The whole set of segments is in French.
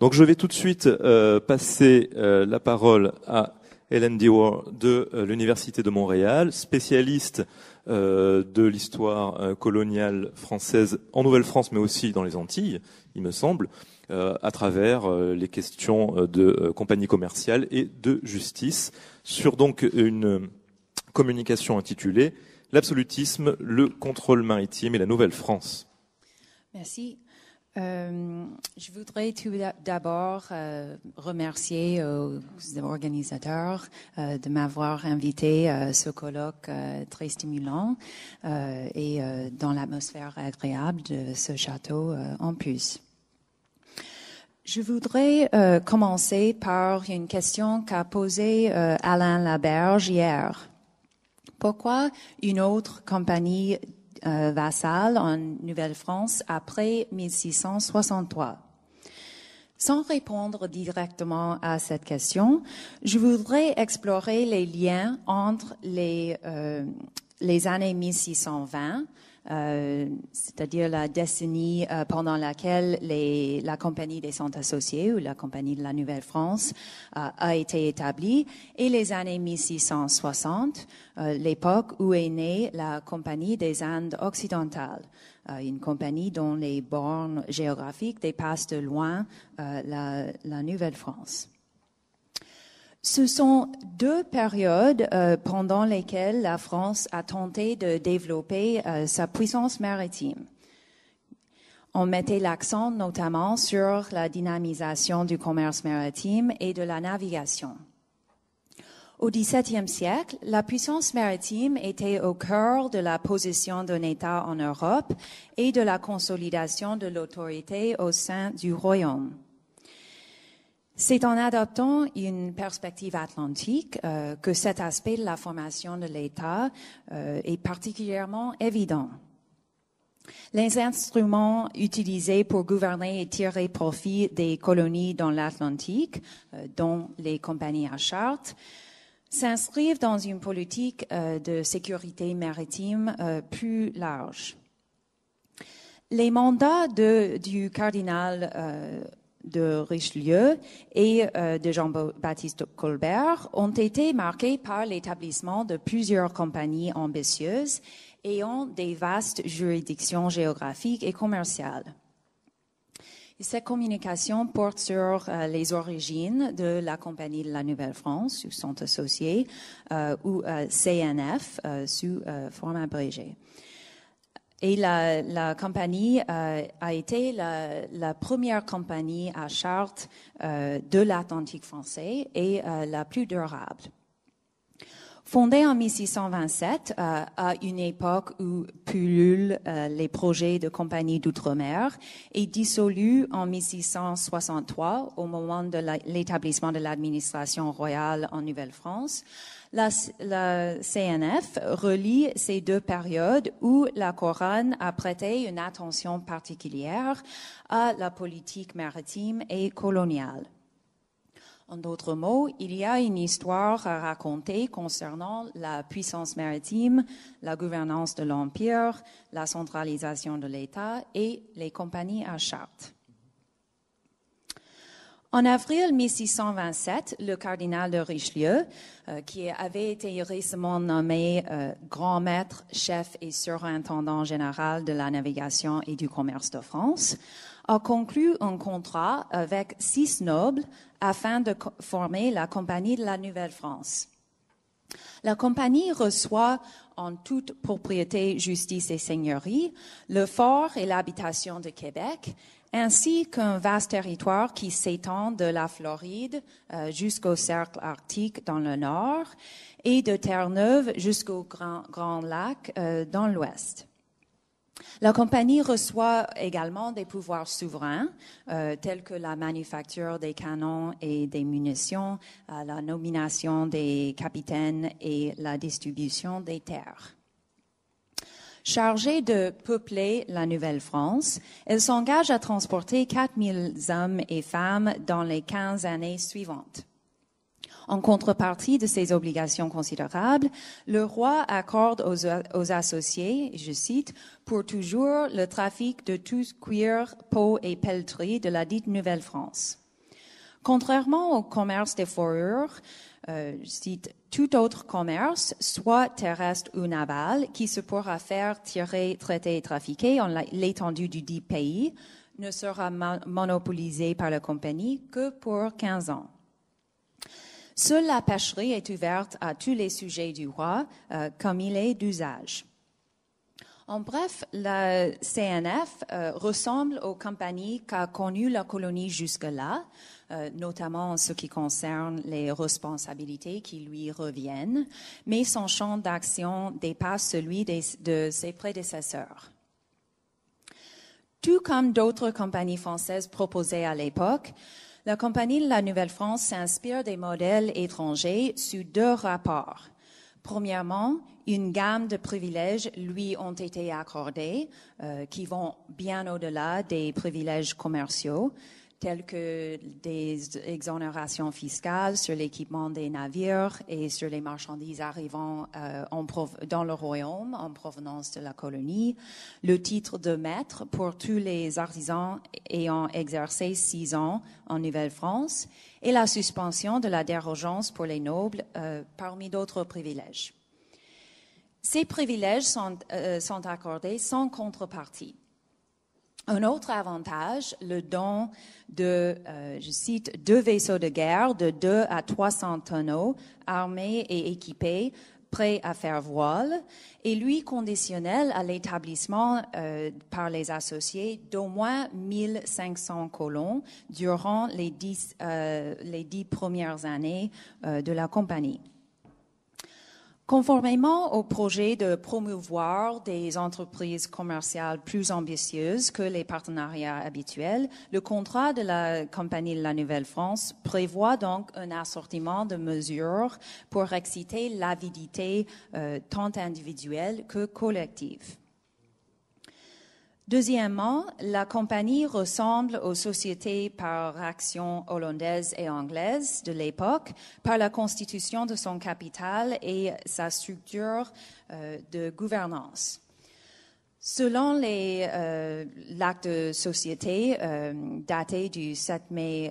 Donc je vais tout de suite euh, passer euh, la parole à Hélène Dewar de euh, l'Université de Montréal, spécialiste de l'histoire coloniale française en Nouvelle-France, mais aussi dans les Antilles, il me semble, à travers les questions de compagnie commerciale et de justice, sur donc une communication intitulée L'absolutisme, le contrôle maritime et la Nouvelle-France. Merci. Euh, je voudrais tout d'abord euh, remercier aux euh, organisateurs de m'avoir invité à ce colloque très stimulant et dans l'atmosphère agréable de ce château en plus. Je voudrais commencer par une question qu'a posée Alain Laberge hier. Pourquoi une autre compagnie euh, vassal en Nouvelle-France après 1663. Sans répondre directement à cette question, je voudrais explorer les liens entre les, euh, les années 1620 euh, c'est-à-dire la décennie euh, pendant laquelle la Compagnie des centres Associés ou la Compagnie de la Nouvelle-France euh, a été établie, et les années 1660, l'époque où est née la Compagnie des Indes occidentales une compagnie dont les bornes géographiques dépassent de loin la Nouvelle-France. Ce sont deux périodes euh, pendant lesquelles la France a tenté de développer euh, sa puissance maritime. On mettait l'accent notamment sur la dynamisation du commerce maritime et de la navigation. Au XVIIe siècle, la puissance maritime était au cœur de la position d'un État en Europe et de la consolidation de l'autorité au sein du royaume. C'est en adoptant une perspective atlantique euh, que cet aspect de la formation de l'État euh, est particulièrement évident. Les instruments utilisés pour gouverner et tirer profit des colonies dans l'Atlantique, euh, dont les compagnies à charte, s'inscrivent dans une politique de sécurité maritime plus large. Les mandats de, du cardinal de Richelieu et euh, de Jean-Baptiste Colbert ont été marqués par l'établissement de plusieurs compagnies ambitieuses ayant des vastes juridictions géographiques et commerciales. Cette communication porte sur euh, les origines de la Compagnie de la Nouvelle-France, euh, ou sont associé, ou CNF, sous forme abrégée. Et la, la compagnie euh, a été la, la, première compagnie à charte euh, de l'Atlantique français et euh, la plus durable. Fondée en 1627, à une époque où pullulent les projets de compagnies d'outre-mer, et dissolue en 1663 au moment de l'établissement de l'administration royale en Nouvelle-France, la, CNF relie ces deux périodes où la Couronne a prêté une attention particulière à la politique maritime et coloniale. En d'autres mots, il y a une histoire à raconter concernant la puissance maritime, la gouvernance de l'Empire, la centralisation de l'État et les compagnies à charte. En avril 1627, le cardinal de Richelieu, euh, qui avait été récemment nommé euh, grand maître, chef et surintendant général de la navigation et du commerce de France, a conclu un contrat avec six nobles afin de former la Compagnie de la Nouvelle-France. La compagnie reçoit en toute propriété, justice et seigneurie le fort et l'habitation de Québec ainsi qu'un vaste territoire qui s'étend de la Floride euh, jusqu'au cercle arctique dans le nord et de Terre-Neuve jusqu'au Grand, Lac euh, dans l'ouest. La compagnie reçoit également des pouvoirs souverains, euh, tels que la manufacture des canons et des munitions, la nomination des capitaines et la distribution des terres chargée de peupler la Nouvelle-France. Elle s'engage à transporter 4000 hommes et femmes dans les 15 années suivantes. En contrepartie de ces obligations considérables, le roi accorde aux, associés, je cite, pour toujours le trafic de tous cuirs, peaux et peltries de la dite Nouvelle-France. Contrairement au commerce des fourrures, euh, tout autre commerce, soit terrestre ou naval, qui se pourra faire tirer, traiter et trafiquer en l'étendue du dit pays, ne sera monopolisé par la compagnie que pour 15 ans. Seule la pêcherie est ouverte à tous les sujets du roi, euh, comme il est d'usage. En bref, la CNF euh, ressemble aux compagnies qu'a connues la colonie jusque-là, euh, notamment en ce qui concerne les responsabilités qui lui reviennent, mais son champ d'action dépasse celui de ses prédécesseurs. Tout comme d'autres compagnies françaises proposées à l'époque, la compagnie de la Nouvelle-France s'inspire des modèles étrangers sous deux rapports. Premièrement, une gamme de privilèges lui ont été accordés euh, qui vont bien au-delà des privilèges commerciaux tels que des exonérations fiscales sur l'équipement des navires et sur les marchandises arrivant euh, dans le royaume en provenance de la colonie, le titre de maître pour tous les artisans ayant exercé six ans en Nouvelle-France et la suspension de la dérogence pour les nobles euh, parmi d'autres privilèges. Ces privilèges sont euh, accordés sans contrepartie un autre avantage, le don de, euh, je cite, deux vaisseaux de guerre de 2 à 300 tonneaux, armés et équipés, prêts à faire voile, et lui conditionnel à l'établissement euh, par les associés d'au moins 1500 colons durant les dix, euh, les dix premières années de la compagnie. Conformément au projet de promouvoir des entreprises commerciales plus ambitieuses que les partenariats habituels, le contrat de la compagnie La Nouvelle-France prévoit donc un assortiment de mesures pour exciter l'avidité euh, tant individuelle que collective. Deuxièmement, la compagnie ressemble aux sociétés par action hollandaise et anglaise de l'époque par la constitution de son capital et sa structure euh, de gouvernance. Selon euh, l'acte de société euh, daté du 7 mai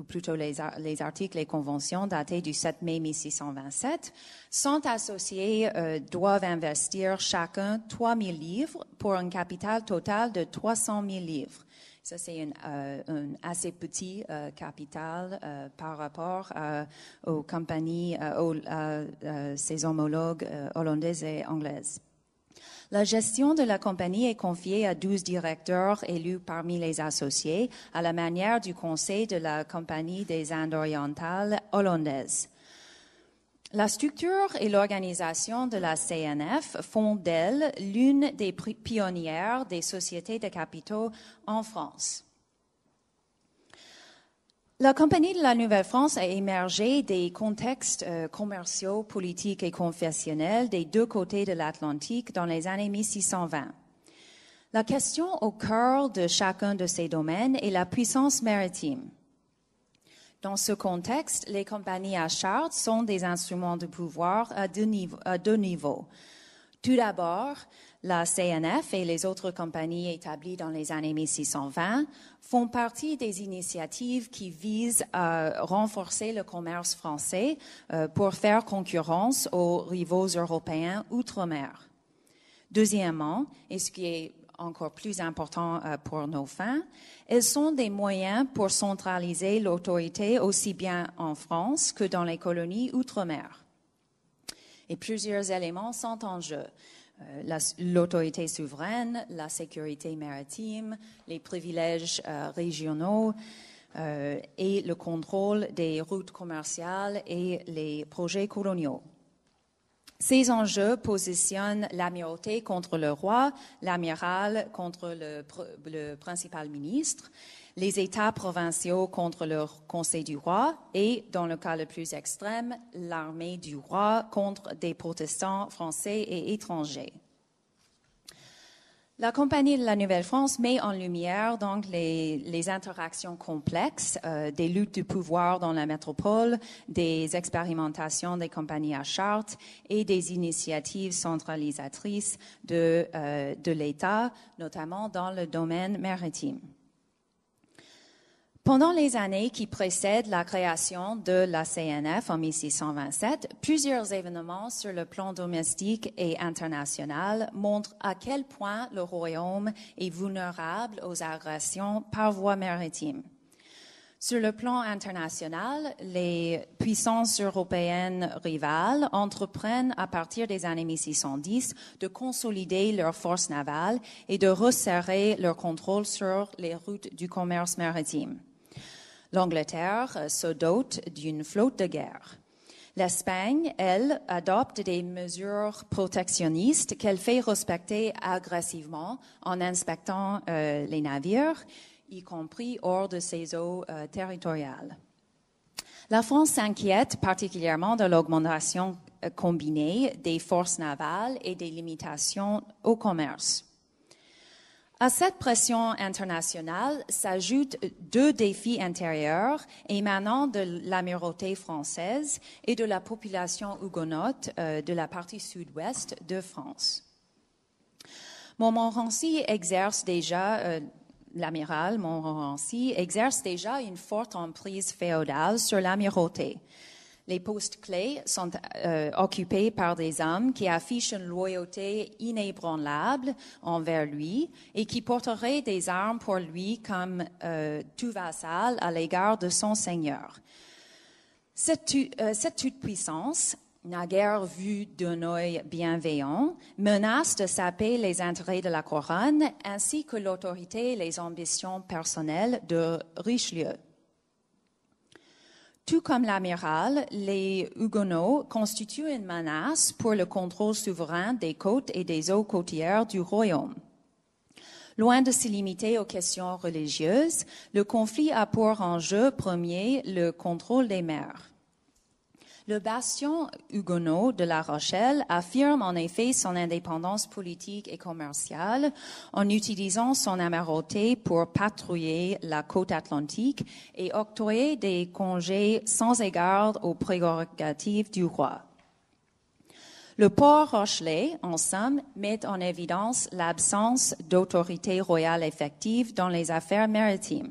ou plutôt les, articles et conventions datés du 7 mai 1627, sont associés euh, doivent investir chacun 3 000 livres pour un capital total de 300 000 livres. Ça, c'est euh, un assez petit euh, capital par rapport aux compagnies, aux, à, ses homologues hollandaises et anglaises. La gestion de la compagnie est confiée à 12 directeurs élus parmi les associés à la manière du conseil de la compagnie des Indes orientales hollandaise. La structure et l'organisation de la CNF font d'elle l'une des pionnières des sociétés de capitaux en France. La Compagnie de la Nouvelle-France a émergé des contextes euh, commerciaux, politiques et confessionnels des deux côtés de l'Atlantique dans les années 1620. La question au cœur de chacun de ces domaines est la puissance maritime. Dans ce contexte, les compagnies à charte sont des instruments de pouvoir À deux niveaux. Tout d'abord, la CNF et les autres compagnies établies dans les années 1620 font partie des initiatives qui visent à renforcer le commerce français euh, pour faire concurrence aux rivaux européens outre-mer. Deuxièmement, et ce qui est encore plus important euh, pour nos fins, elles sont des moyens pour centraliser l'autorité aussi bien en France que dans les colonies outre-mer. Et plusieurs éléments sont en jeu. Euh, l'autorité souveraine, la sécurité maritime, les privilèges euh, régionaux euh, et le contrôle des routes commerciales et les projets coloniaux. Ces enjeux positionnent l'amirauté contre le roi, l'amiral contre le principal ministre les États provinciaux contre leur Conseil du roi et, dans le cas le plus extrême, l'armée du roi contre des protestants français et étrangers. La Compagnie de la Nouvelle-France met en lumière donc les, interactions complexes euh, des luttes du pouvoir dans la métropole, des expérimentations des compagnies à charte et des initiatives centralisatrices euh, de l'État, notamment dans le domaine maritime. Pendant les années qui précèdent la création de la CNF en 1627, plusieurs événements sur le plan domestique et international montrent à quel point le royaume est vulnérable aux agressions par voie maritime. Sur le plan international, les puissances européennes rivales entreprennent à partir des années 1610 de consolider leurs forces navales et de resserrer leur contrôle sur les routes du commerce maritime. L'Angleterre se dote d'une flotte de guerre. L'Espagne, elle, adopte des mesures protectionnistes qu'elle fait respecter agressivement en inspectant euh, les navires, y compris hors de ses eaux euh, territoriales. La France s'inquiète particulièrement de l'augmentation euh, combinée des forces navales et des limitations au commerce. À cette pression internationale s'ajoutent deux défis intérieurs émanant de l'amirauté française et de la population huguenote euh, de la partie sud-ouest de France. Montmorency exerce déjà euh, l'amiral Montmorency exerce déjà une forte emprise féodale sur l'amirauté. Les postes clés sont euh, occupés par des hommes qui affichent une loyauté inébranlable envers lui et qui porteraient des armes pour lui comme euh, tout vassal à l'égard de son seigneur. Cette, euh, cette toute-puissance naguère vue d'un œil bienveillant, menace de saper les intérêts de la couronne ainsi que l'autorité et les ambitions personnelles de Richelieu. Tout comme l'amiral, les Huguenots constituent une menace pour le contrôle souverain des côtes et des eaux côtières du royaume. Loin de se limiter aux questions religieuses, le conflit a pour enjeu premier le contrôle des mers. Le bastion huguenot de La Rochelle affirme en effet son indépendance politique et commerciale en utilisant son amirauté pour patrouiller la côte atlantique et octroyer des congés sans égard aux prérogatives du roi. Le port rochelais, en somme, met en évidence l'absence d'autorité royale effective dans les affaires maritimes.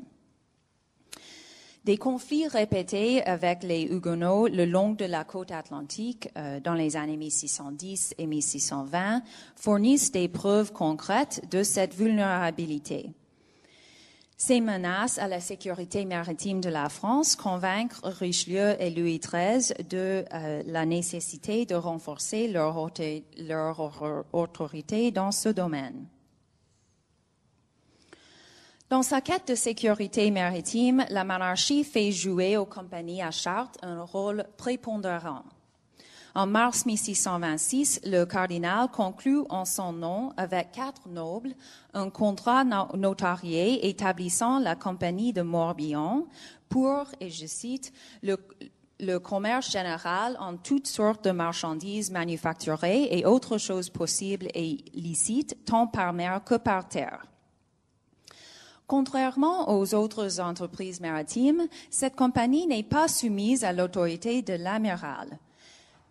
Des conflits répétés avec les Huguenots le long de la côte atlantique euh, dans les années 1610 et 1620 fournissent des preuves concrètes de cette vulnérabilité. Ces menaces à la sécurité maritime de la France convainquent Richelieu et Louis XIII de euh, la nécessité de renforcer leur autorité dans ce domaine. Dans sa quête de sécurité maritime, la monarchie fait jouer aux compagnies à charte un rôle prépondérant. En mars 1626, le cardinal conclut en son nom avec quatre nobles un contrat notarié établissant la compagnie de Morbihan pour, et je cite, le, le commerce général en toutes sortes de marchandises manufacturées et autres choses possibles et licites, tant par mer que par terre. Contrairement aux autres entreprises maritimes, cette compagnie n'est pas soumise à l'autorité de l'amiral.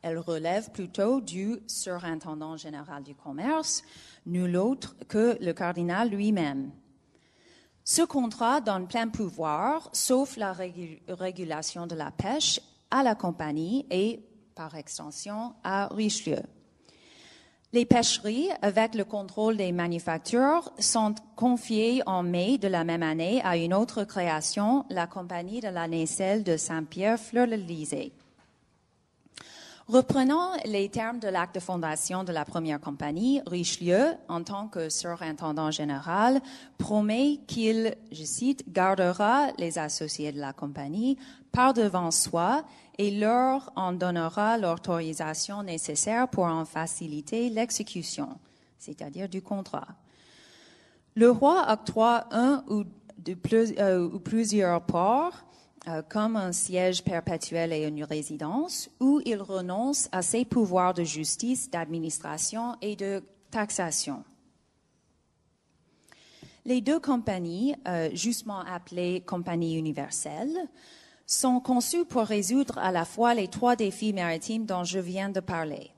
Elle relève plutôt du surintendant général du commerce, nul autre que le cardinal lui-même. Ce contrat donne plein pouvoir, sauf la régulation de la pêche, à la compagnie et, par extension, à Richelieu. Les pêcheries, avec le contrôle des manufactures, sont confiées en mai de la même année à une autre création, la Compagnie de la nacelle de Saint-Pierre-Fleur-l'Elysée. Reprenons les termes de l'acte de fondation de la première compagnie, Richelieu, en tant que surintendant général, promet qu'il, je cite, gardera les associés de la compagnie par devant soi et leur en donnera l'autorisation nécessaire pour en faciliter l'exécution, c'est-à-dire du contrat. Le roi octroie un ou, euh, ou plusieurs ports euh, comme un siège perpétuel et une résidence, où il renonce à ses pouvoirs de justice, d'administration et de taxation. Les deux compagnies, euh, justement appelées compagnies universelles, sont conçues pour résoudre à la fois les trois défis maritimes dont je viens de parler.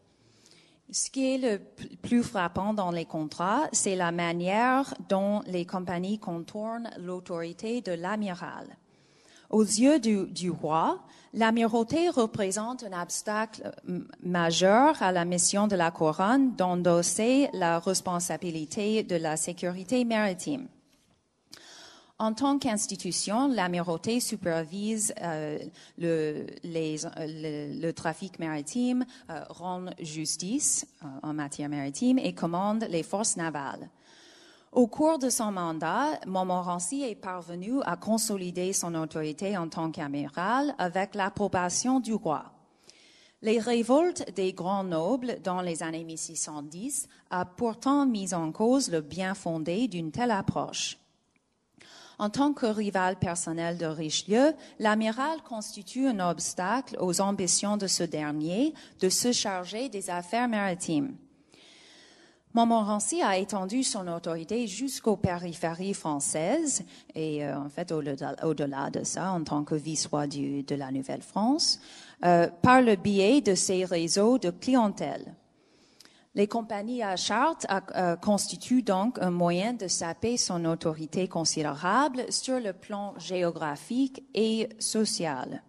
Ce qui est le plus frappant dans les contrats, c'est la manière dont les compagnies contournent l'autorité de l'amiral. Aux yeux du, roi, l'amirauté représente un obstacle majeur à la mission de la couronne d'endosser la responsabilité de la sécurité maritime. En tant qu'institution, l'amirauté supervise euh, le, trafic maritime, euh, rend justice euh, en matière maritime et commande les forces navales. Au cours de son mandat, Montmorency est parvenu à consolider son autorité en tant qu'amiral avec l'approbation du roi. Les révoltes des grands nobles dans les années 1610 a pourtant mis en cause le bien fondé d'une telle approche. En tant que rival personnel de Richelieu, l'amiral constitue un obstacle aux ambitions de ce dernier de se charger des affaires maritimes. Montmorency a étendu son autorité jusqu'aux périphéries françaises et euh, en fait au-delà, de ça en tant que vice-roi de la Nouvelle-France euh, par le biais de ses réseaux de clientèle. Les compagnies à charte euh, constituent donc un moyen de saper son autorité considérable sur le plan géographique et social.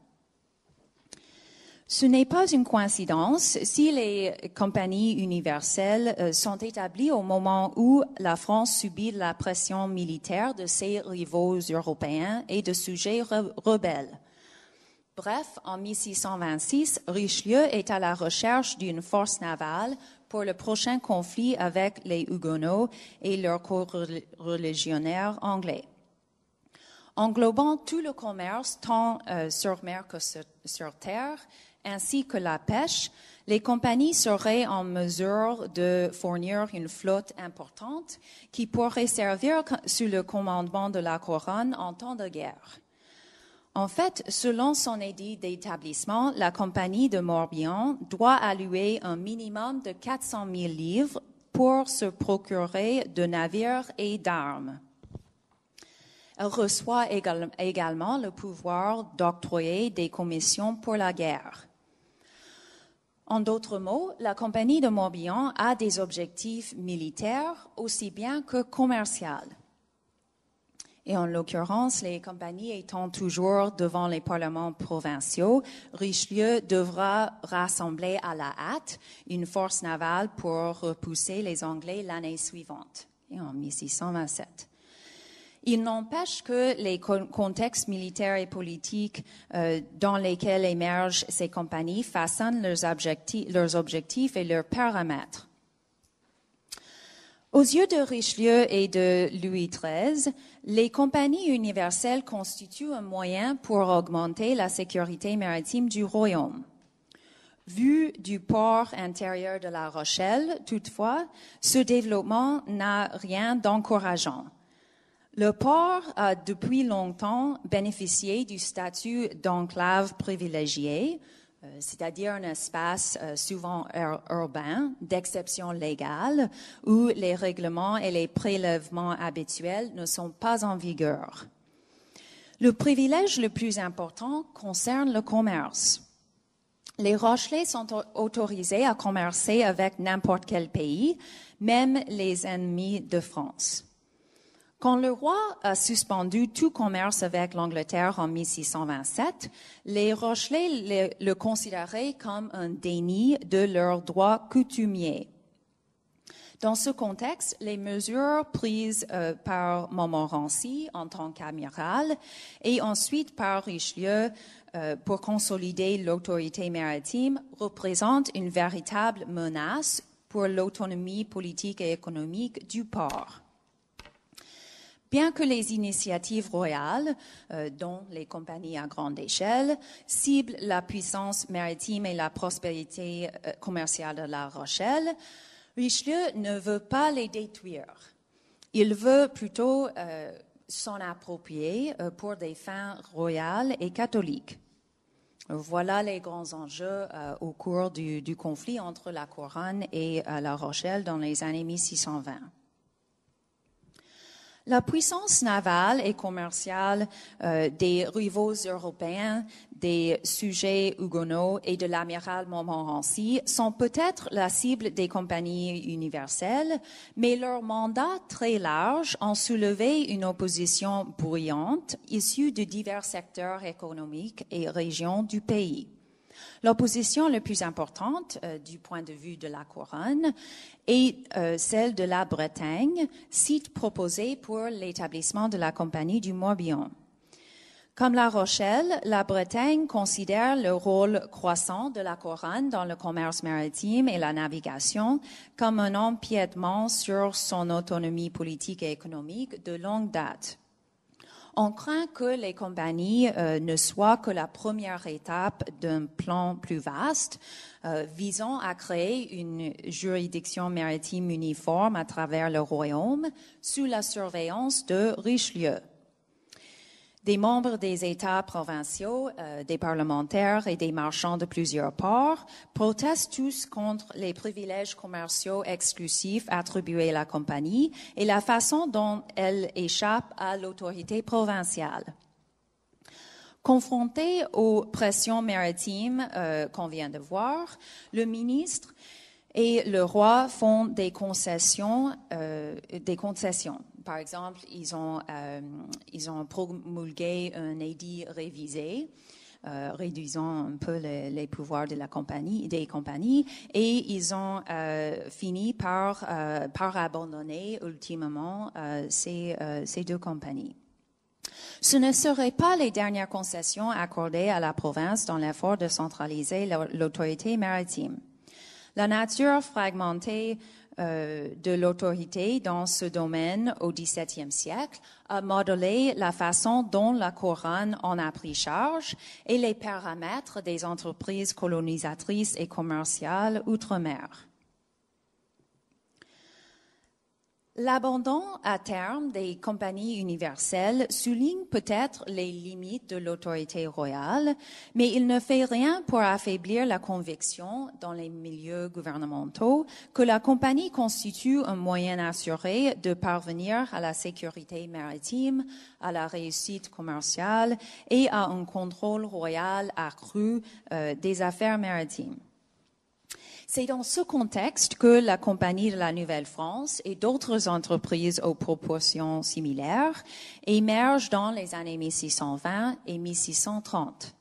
Ce n'est pas une coïncidence si les compagnies universelles euh, sont établies au moment où la France subit la pression militaire de ses rivaux européens et de sujets rebelles. Bref, en 1626, Richelieu est à la recherche d'une force navale pour le prochain conflit avec les Huguenots et leurs co-religionnaires anglais englobant tout le commerce tant euh, sur mer que sur terre ainsi que la pêche, les compagnies seraient en mesure de fournir une flotte importante qui pourrait servir sous le commandement de la couronne en temps de guerre. En fait, selon son édit d'établissement, la compagnie de Morbihan doit allouer un minimum de 400 000 livres pour se procurer de navires et d'armes. Elle reçoit également le pouvoir d'octroyer des commissions pour la guerre. En d'autres mots, la compagnie de Morbihan a des objectifs militaires aussi bien que commerciaux. Et en l'occurrence, les compagnies étant toujours devant les parlements provinciaux, Richelieu devra rassembler à la hâte une force navale pour repousser les Anglais l'année suivante, en 1627. Il n'empêche que les contextes militaires et politiques euh, dans lesquels émergent ces compagnies façonnent leurs objectifs et leurs paramètres. Aux yeux de Richelieu et de Louis XIII, les compagnies universelles constituent un moyen pour augmenter la sécurité maritime du royaume. Vu du port intérieur de La Rochelle, toutefois, ce développement n'a rien d'encourageant. Le port a depuis longtemps bénéficié du statut d'enclave privilégiée, euh, c'est-à-dire un espace euh, souvent urbain d'exception légale où les règlements et les prélèvements habituels ne sont pas en vigueur. Le privilège le plus important concerne le commerce. Les Rochelais sont autorisés à commercer avec n'importe quel pays, même les ennemis de France. Quand le roi a suspendu tout commerce avec l'Angleterre en 1627, les Rochelais le, considéraient comme un déni de leurs droits coutumiers. Dans ce contexte, les mesures prises euh, par Montmorency en tant qu'amiral et ensuite par Richelieu euh, pour consolider l'autorité maritime représentent une véritable menace pour l'autonomie politique et économique du port. Bien que les initiatives royales, euh, dont les compagnies à grande échelle, ciblent la puissance maritime et la prospérité euh, commerciale de La Rochelle, Richelieu ne veut pas les détruire. Il veut plutôt euh, s'en approprier pour des fins royales et catholiques. Voilà les grands enjeux au cours du, du, conflit entre la couronne et La Rochelle dans les années 1620. La puissance navale et commerciale euh, des rivaux européens, des sujets huguenots et de l'amiral Montmorency sont peut-être la cible des compagnies universelles, mais leur mandat très large ont soulevé une opposition bruyante issue de divers secteurs économiques et régions du pays. L'opposition la plus importante euh, du point de vue de la couronne est euh, celle de la Bretagne, site proposé pour l'établissement de la Compagnie du Morbihan. Comme la Rochelle, la Bretagne considère le rôle croissant de la couronne dans le commerce maritime et la navigation comme un empiètement sur son autonomie politique et économique de longue date on craint que les compagnies euh, ne soient que la première étape d'un plan plus vaste euh, visant à créer une juridiction maritime uniforme à travers le royaume sous la surveillance de Richelieu des membres des États provinciaux, euh, des parlementaires et des marchands de plusieurs ports protestent tous contre les privilèges commerciaux exclusifs attribués à la compagnie et la façon dont elle échappe à l'autorité provinciale. Confrontés aux pressions maritimes euh, qu'on vient de voir, le ministre et le roi font des concessions, euh, des concessions par exemple, ils ont, euh, ils ont promulgué un édit révisé. Euh, réduisant un peu les, pouvoirs de la compagnie, des compagnies, et ils ont euh, fini par, par abandonner ultimement ces, ces deux compagnies. Ce ne seraient pas les dernières concessions accordées à la province dans l'effort de centraliser l'autorité maritime. La nature fragmentée euh, de l'autorité dans ce domaine au XVIIe siècle a modelé la façon dont la couronne en a pris charge et les paramètres des entreprises colonisatrices et commerciales outre-mer. L'abandon à terme des compagnies universelles souligne peut-être les limites de l'autorité royale, mais il ne fait rien pour affaiblir la conviction dans les milieux gouvernementaux que la compagnie constitue un moyen assuré de parvenir à la sécurité maritime, à la réussite commerciale et à un contrôle royal accru euh, des affaires maritimes. C'est dans ce contexte que la Compagnie de la Nouvelle-France et d'autres entreprises aux proportions similaires émergent dans les années 1620 et 1630.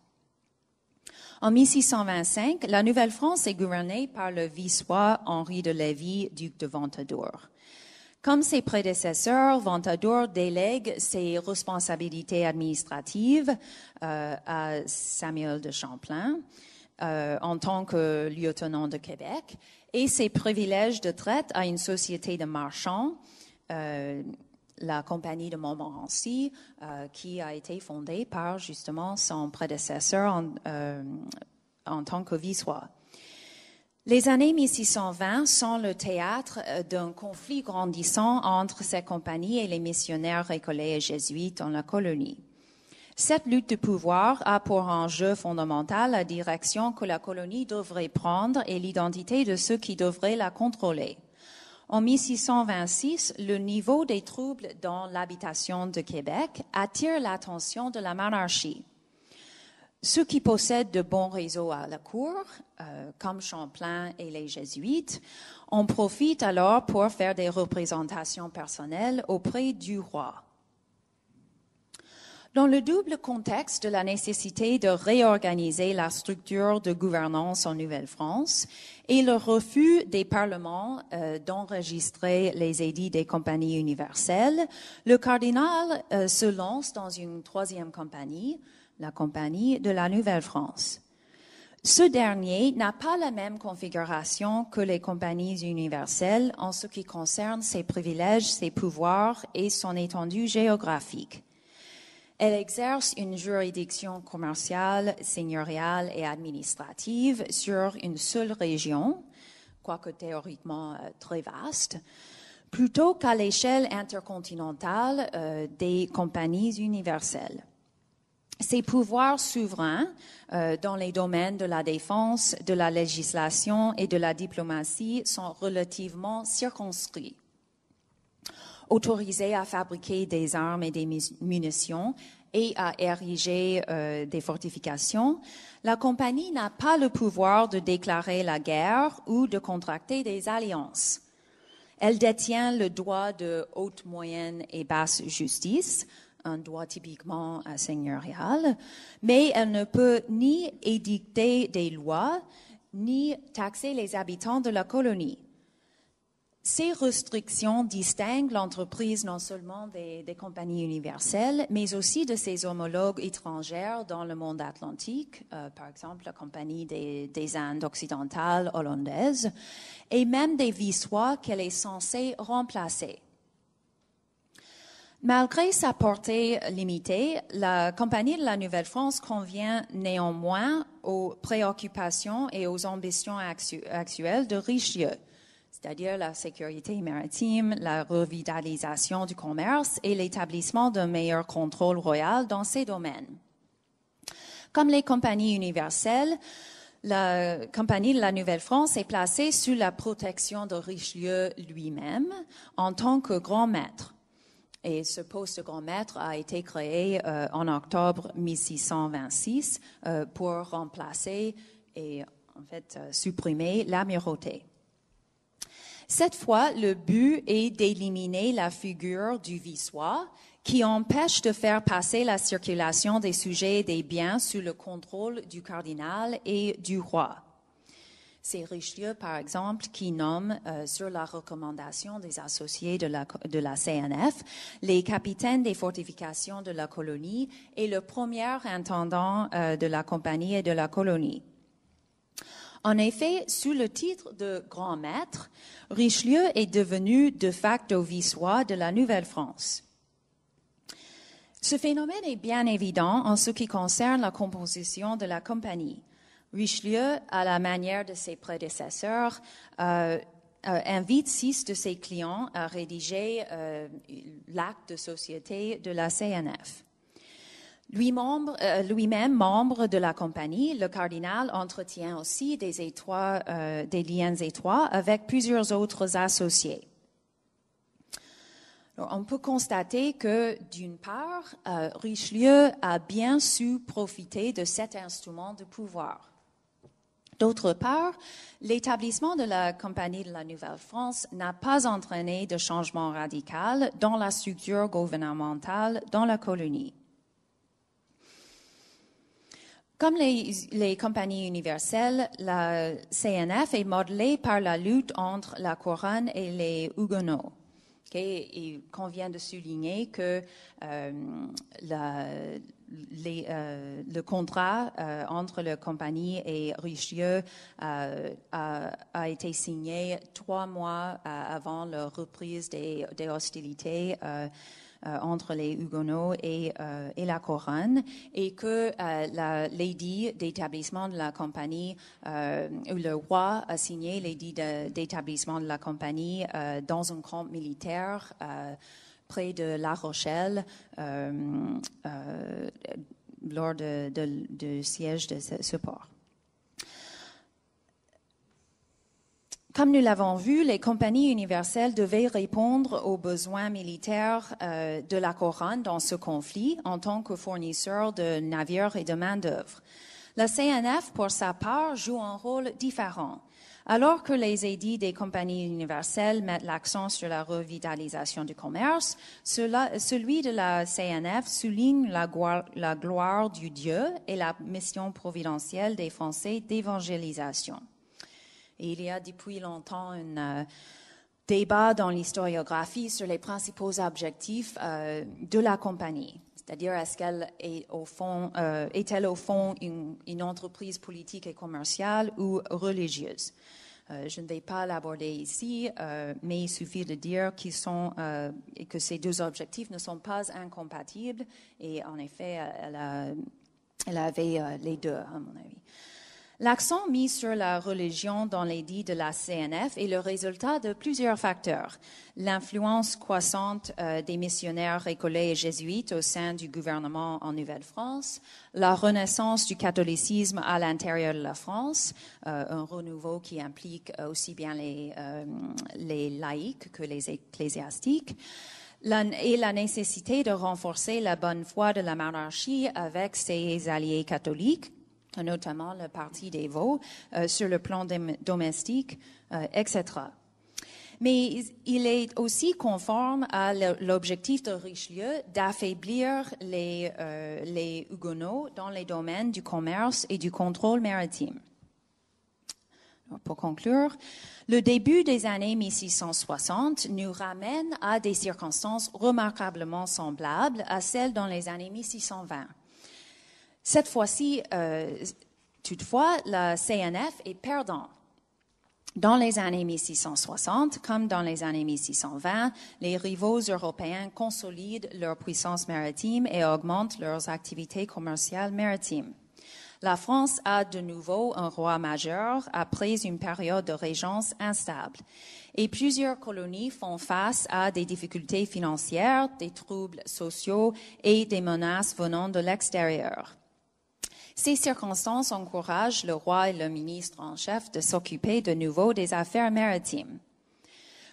En 1625, la Nouvelle-France est gouvernée par le vice-roi Henri de Lévis, duc de Ventadour. Comme ses prédécesseurs, Ventadour délègue ses responsabilités administratives euh, à Samuel de Champlain. Euh, en tant que lieutenant de Québec, et ses privilèges de traite à une société de marchands, euh, la compagnie de Montmorency, euh, qui a été fondée par justement son prédécesseur en, tant que vice Les années 1620 sont le théâtre d'un conflit grandissant entre ces compagnies et les missionnaires récolés et jésuites dans la colonie. Cette lutte de pouvoir a pour enjeu fondamental la direction que la colonie devrait prendre et l'identité de ceux qui devraient la contrôler. En 1626, le niveau des troubles dans l'habitation de Québec attire l'attention de la monarchie. Ceux qui possèdent de bons réseaux à la cour, euh, comme Champlain et les Jésuites, en profitent alors pour faire des représentations personnelles auprès du roi. Dans le double contexte de la nécessité de réorganiser la structure de gouvernance en Nouvelle-France et le refus des parlements euh, d'enregistrer les édits des compagnies universelles, le cardinal euh, se lance dans une troisième compagnie, la compagnie de la Nouvelle-France. Ce dernier n'a pas la même configuration que les compagnies universelles en ce qui concerne ses privilèges, ses pouvoirs et son étendue géographique. Elle exerce une juridiction commerciale, seigneuriale et administrative sur une seule région, quoique théoriquement euh, très vaste, plutôt qu'à l'échelle intercontinentale euh, des compagnies universelles. Ses pouvoirs souverains euh, dans les domaines de la défense, de la législation et de la diplomatie sont relativement circonscrits autorisée à fabriquer des armes et des munitions et à ériger euh, des fortifications, la compagnie n'a pas le pouvoir de déclarer la guerre ou de contracter des alliances. Elle détient le droit de haute, moyenne et basse justice, un droit typiquement seigneurial, mais elle ne peut ni édicter des lois, ni taxer les habitants de la colonie. Ces restrictions distinguent l'entreprise non seulement des, compagnies universelles, mais aussi de ses homologues étrangères dans le monde atlantique, euh, par exemple la compagnie des, Indes occidentales hollandaises, et même des vissois qu'elle est censée remplacer. Malgré sa portée limitée, la Compagnie de la Nouvelle-France convient néanmoins aux préoccupations et aux ambitions actuelles de Richelieu c'est-à-dire la sécurité maritime, la revitalisation du commerce et l'établissement d'un meilleur contrôle royal dans ces domaines. Comme les compagnies universelles, la compagnie de la Nouvelle-France est placée sous la protection de Richelieu lui-même en tant que grand maître. Et ce poste de grand maître a été créé euh, en octobre 1626 euh, pour remplacer et en fait euh, supprimer l'amirauté. Cette fois, le but est d'éliminer la figure du vissoir qui empêche de faire passer la circulation des sujets et des biens sous le contrôle du cardinal et du roi. C'est Richelieu, par exemple, qui nomme, euh, sur la recommandation des associés de la, CNF, les capitaines des fortifications de la colonie et le premier intendant euh, de la compagnie et de la colonie. En effet, sous le titre de grand maître, Richelieu est devenu de facto vice-roi de la Nouvelle-France. Ce phénomène est bien évident en ce qui concerne la composition de la compagnie. Richelieu, à la manière de ses prédécesseurs, euh, euh, invite six de ses clients à rédiger euh, l'acte de société de la CNF. Euh, lui-même, membre de la compagnie, le cardinal entretient aussi des, euh, des liens étroits avec plusieurs autres associés. on peut constater que, d'une part, euh, Richelieu a bien su profiter de cet instrument de pouvoir. D'autre part, l'établissement de la Compagnie de la Nouvelle-France n'a pas entraîné de changement radical dans la structure gouvernementale dans la colonie. Comme les, compagnies universelles, la CNF est modelée par la lutte entre la couronne et les huguenots. Il convient de souligner que euh, euh, le contrat euh, entre la compagnie et Richieux a, été signé trois mois avant la reprise des, des hostilités euh, entre les Huguenots euh, et, la couronne, et que euh, la lady d'établissement de la compagnie, le roi a signé l'édit d'établissement de, la compagnie dans un camp militaire près de La Rochelle lors du de, siège de ce port. Comme nous l'avons vu, les compagnies universelles devaient répondre aux besoins militaires euh, de la Couronne dans ce conflit en tant que fournisseurs de navires et de main-d'œuvre. La CNF, pour sa part, joue un rôle différent. Alors que les édits des compagnies universelles mettent l'accent sur la revitalisation du commerce, celui de la CNF souligne la gloire du Dieu et la mission providentielle des Français d'évangélisation il y a depuis longtemps un euh, débat dans l'historiographie sur les principaux objectifs euh, de la compagnie. C'est-à-dire, est-ce qu'elle est au fond, euh, elle au fond une, entreprise politique et commerciale ou religieuse? je ne vais pas l'aborder ici, mais il suffit de dire qu'ils sont, euh, que ces deux objectifs ne sont pas incompatibles. Et en effet, elle, avait les deux, à mon avis. L'accent mis sur la religion dans les dits de la CNF est le résultat de plusieurs facteurs. L'influence croissante euh, des missionnaires récollets et jésuites au sein du gouvernement en Nouvelle-France, la renaissance du catholicisme à l'intérieur de la France, euh, un renouveau qui implique euh, aussi bien les, laïcs que les ecclésiastiques, et la nécessité de renforcer la bonne foi de la monarchie avec ses alliés catholiques notamment le parti des veaux, euh, sur le plan domestique, euh, etc. Mais il est aussi conforme à l'objectif de Richelieu d'affaiblir les, euh, les Huguenots dans les domaines du commerce et du contrôle maritime. Pour conclure, le début des années 1660 nous ramène à des circonstances remarquablement semblables à celles dans les années 1620. Cette fois-ci, euh, toutefois, la CNF est perdant. Dans les années 1660, comme dans les années 1620, les rivaux européens consolident leur puissance maritime et augmentent leurs activités commerciales maritimes. La France a de nouveau un roi majeur après une période de régence instable et plusieurs colonies font face à des difficultés financières, des troubles sociaux et des menaces venant de l'extérieur. Ces circonstances encouragent le roi et le ministre en chef de s'occuper de nouveau des affaires maritimes.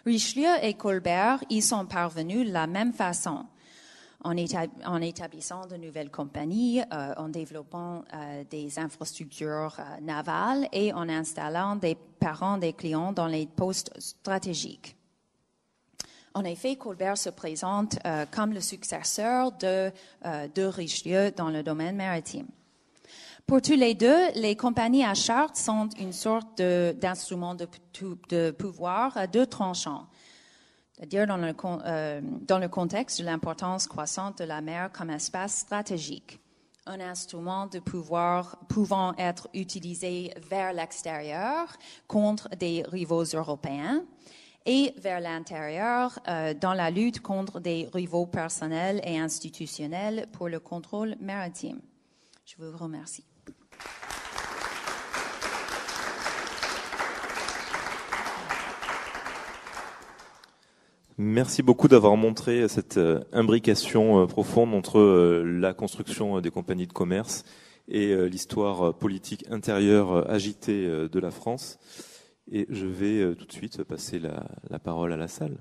Richelieu et Colbert y sont parvenus de la même façon, en, établissant de nouvelles compagnies, euh, en développant euh, des infrastructures euh, navales et en installant des parents des clients dans les postes stratégiques. En effet, Colbert se présente comme le successeur de Richelieu dans le domaine maritime. Pour tous les deux, les compagnies à charte sont une sorte d'instrument de, pouvoir à euh, deux tranchants. C'est-à-dire euh, dans, le, contexte de l'importance croissante de la mer comme espace stratégique, un instrument de pouvoir pouvant être utilisé vers l'extérieur contre des rivaux européens et vers l'intérieur euh, dans la lutte contre des rivaux personnels et institutionnels pour le contrôle maritime. Je vous remercie. Merci beaucoup d'avoir montré cette euh, imbrication euh, profonde entre euh, la construction des compagnies de commerce et l'histoire politique intérieure agitée de la France. Et je vais tout de suite passer la, la parole à la salle.